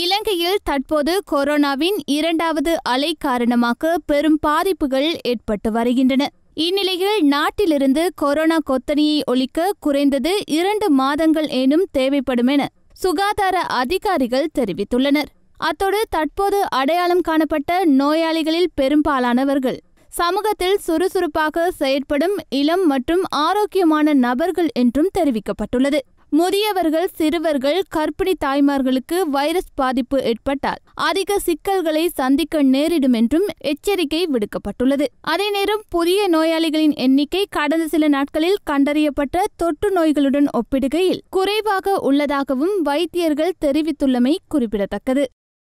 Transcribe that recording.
இலங்கையில் தற்போது கொரோனாவின் இரண்டாவது அலை காரணமாக பெரும் பாதிப்புகள் ஏற்பட்டு வருகின்றன இந்நிலையில் நாட்டிலிருந்து கொரோனா கொத்தனியை ஒழிக்க குறைந்தது இரண்டு மாதங்கள் ஏனும் தேவைப்படும் என சுகாதார அதிகாரிகள் தெரிவித்துள்ளனர் அத்தோடு தற்போது அடையாளம் காணப்பட்ட நோயாளிகளில் பெரும்பாலானவர்கள் சமூகத்தில் சுறுசுறுப்பாக செயற்படும் இளம் மற்றும் ஆரோக்கியமான நபர்கள் என்றும் தெரிவிக்கப்பட்டுள்ளது முதியவர்கள் சிறுவர்கள் கர்ப்பிணி தாய்மார்களுக்கு வைரஸ் பாதிப்பு ஏற்பட்டால் அதிக சிக்கல்களை சந்திக்க நேரிடும் என்றும் எச்சரிக்கை விடுக்கப்பட்டுள்ளது அதே நேரம் புதிய நோயாளிகளின் எண்ணிக்கை கடந்த சில நாட்களில் கண்டறியப்பட்ட தொற்று நோய்களுடன் ஒப்பிடுகையில் குறைவாக உள்ளதாகவும் வைத்தியர்கள் தெரிவித்துள்ளமை குறிப்பிடத்தக்கது